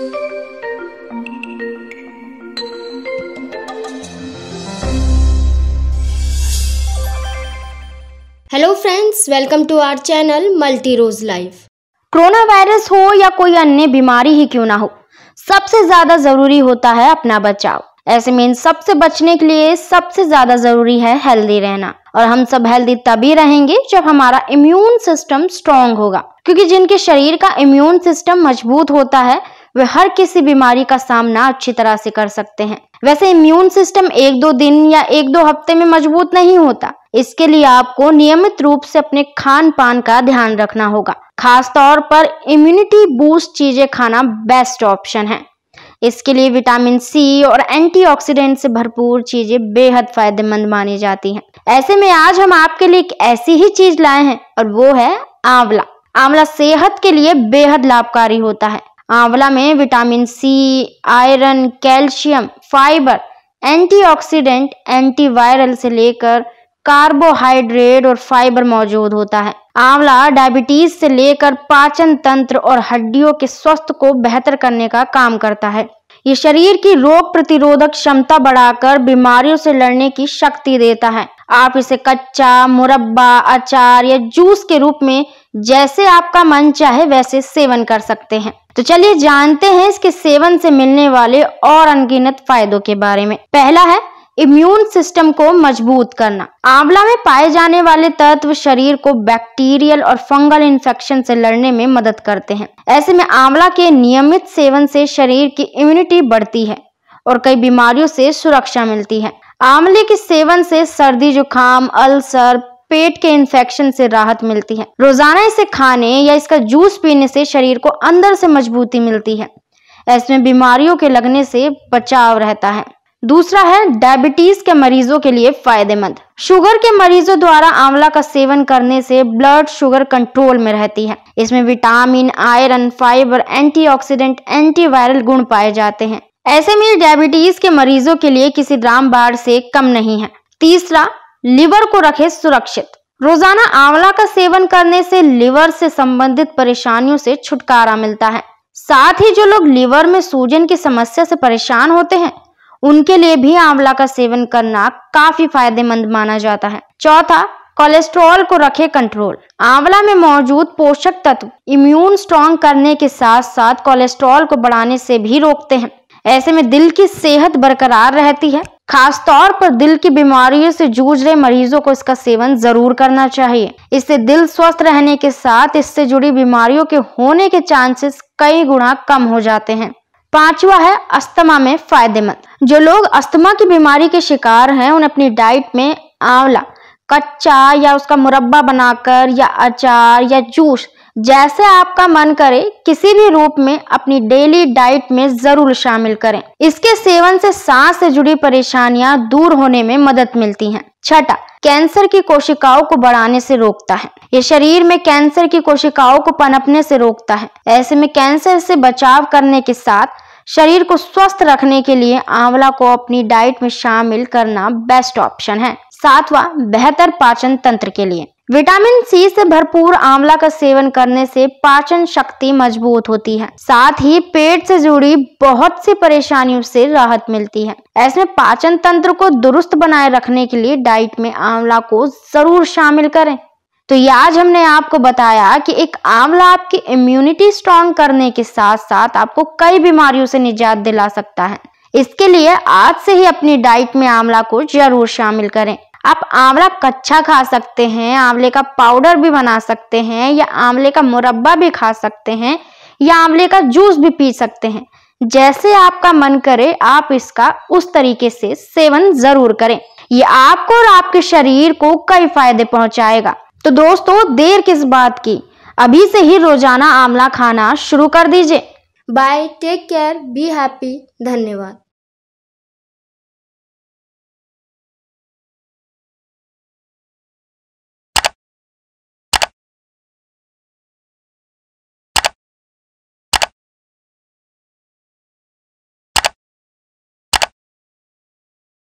hello friends welcome to our channel multi rose life corona virus हो या कोई अन्य बीमारी ही क्यों ना हो सबसे ज्यादा जरूरी होता है अपना बचाव ऐसे में इन सबसे बचने के लिए सबसे ज्यादा जरूरी है हेल्दी रहना और हम सब हेल्दी तभी रहेंगे जब हमारा इम्यून सिस्टम स्ट्रांग होगा क्योंकि जिनके शरीर का इम्यून सिस्टम मजबूत होता है वे हर किसी बीमारी का सामना अच्छी तरह से कर सकते हैं वैसे इम्यून सिस्टम एक दो दिन या एक दो हफ्ते में मजबूत नहीं होता इसके लिए आपको नियमित रूप से अपने खान पान का ध्यान रखना होगा खास तौर पर इम्यूनिटी बूस्ट चीजें खाना बेस्ट ऑप्शन है इसके लिए विटामिन सी और एंटीऑक्सीडेंट से भरपूर चीजें बेहद फायदेमंद मानी जाती हैं ऐसे में आज हम आपके लिए एक ऐसी ही चीज लाए हैं और वो है आंवला आंवला सेहत के लिए बेहद लाभकारी होता है आंवला में vitamin C iron calcium fibre antioxidant antiviral से लेकर कार्बोहाइड्रेट और फाइबर मौजूद होता है आंवला डायबिटीज से लेकर पाचन तंत्र और हड्डियों के स्वास्थ्य को बेहतर करने का काम करता है ये शरीर की रोग प्रतिरोधक क्षमता बढ़ाकर बीमारियों से लड़ने की शक्ति देता है आप इसे कच्चा मुरब्बा अचार या जूस के रूप में जैसे आपका मन चाहे वैसे सेवन कर सकते हैं तो चलिए जानते हैं इसके सेवन से मिलने वाले और अनगिनत फायदों के बारे में पहला है इम्यून सिस्टम को मजबूत करना आंवला में पाए जाने वाले तत्व शरीर को बैक्टीरियल और फंगल इन्फेक्शन से लड़ने में मदद करते हैं ऐसे में आंवला के नियमित सेवन से शरीर की इम्यूनिटी बढ़ती है और कई बीमारियों से सुरक्षा मिलती है आंवले के सेवन से सर्दी जुकाम अल्सर पेट के इन्फेक्शन से राहत मिलती है रोजाना इसे खाने या इसका जूस पीने से शरीर को अंदर से मजबूती मिलती है ऐसे में बीमारियों के लगने से बचाव रहता है दूसरा है डायबिटीज के मरीजों के लिए फायदेमंद शुगर के मरीजों द्वारा आंवला का सेवन करने से ब्लड शुगर कंट्रोल में रहती है इसमें vitamin iron fibre antioxidant antiviral गुण पाए जाते हैं ऐसे में डायबिटीज के मरीजों के लिए किसी ग्राम बाढ़ से कम नहीं है तीसरा लिवर को रखे सुरक्षित रोजाना आंवला का सेवन करने से लिवर से संबंधित परेशानियों से छुटकारा मिलता है साथ ही जो लोग लिवर में सूजन की समस्या से परेशान होते हैं उनके लिए भी आंवला का सेवन करना काफी फायदेमंद माना जाता है चौथा कोलेस्ट्रॉल को रखे कंट्रोल आंवला में मौजूद पोषक तत्व इम्यून स्ट्रॉन्ग करने के साथ साथ कोलेस्ट्रॉल को बढ़ाने से भी रोकते हैं ऐसे में दिल की सेहत बरकरार रहती है खासतौर पर दिल की बीमारियों से जूझ रहे मरीजों को इसका सेवन जरूर करना चाहिए इससे दिल स्वस्थ रहने के साथ इससे जुड़ी बीमारियों के होने के चांसेस कई गुणा कम हो जाते हैं पांचवा है अस्थमा में फायदेमंद जो लोग अस्थमा की बीमारी के शिकार हैं उन्हें अपनी डाइट में आंवला कच्चा या उसका मुरब्बा बनाकर या अचार या जूस जैसे आपका मन करे किसी भी रूप में अपनी डेली डाइट में जरूर शामिल करें इसके सेवन से सांस से जुड़ी परेशानियां दूर होने में मदद मिलती हैं छठा कैंसर की कोशिकाओं को बढ़ाने से रोकता है ये शरीर में कैंसर की कोशिकाओं को पनपने से रोकता है ऐसे में कैंसर से बचाव करने के साथ शरीर को स्वस्थ रखने के लिए आंवला को अपनी डाइट में शामिल करना बेस्ट ऑप्शन है सातवा बेहतर पाचन तंत्र के लिए विटामिन सी से भरपूर आंवला का सेवन करने से पाचन शक्ति मजबूत होती है साथ ही पेट से जुड़ी बहुत सी परेशानियों से राहत मिलती है ऐसे पाचन तंत्र को दुरुस्त बनाए रखने के लिए डाइट में आंवला को जरूर शामिल करें तो ये आज हमने आपको बताया कि एक आंवला आपकी इम्यूनिटी स्ट्रांग करने के साथ साथ आपको कई बीमारियों से निजात दिला सकता है इसके लिए आज से ही अपनी डाइट में आंवला को जरूर शामिल करें आप आंवला कच्चा खा सकते हैं आंवले का पाउडर भी बना सकते हैं या आंवले का मुरब्बा भी खा सकते हैं या आंवले का जूस भी पी सकते हैं जैसे आपका मन करे आप इसका उस तरीके से सेवन जरूर करें ये आपको और आपके शरीर को कई फायदे पहुंचाएगा तो दोस्तों देर किस बात की अभी से ही रोजाना आंवला खाना शुरू कर दीजिए bye take care be happy धन्यवाद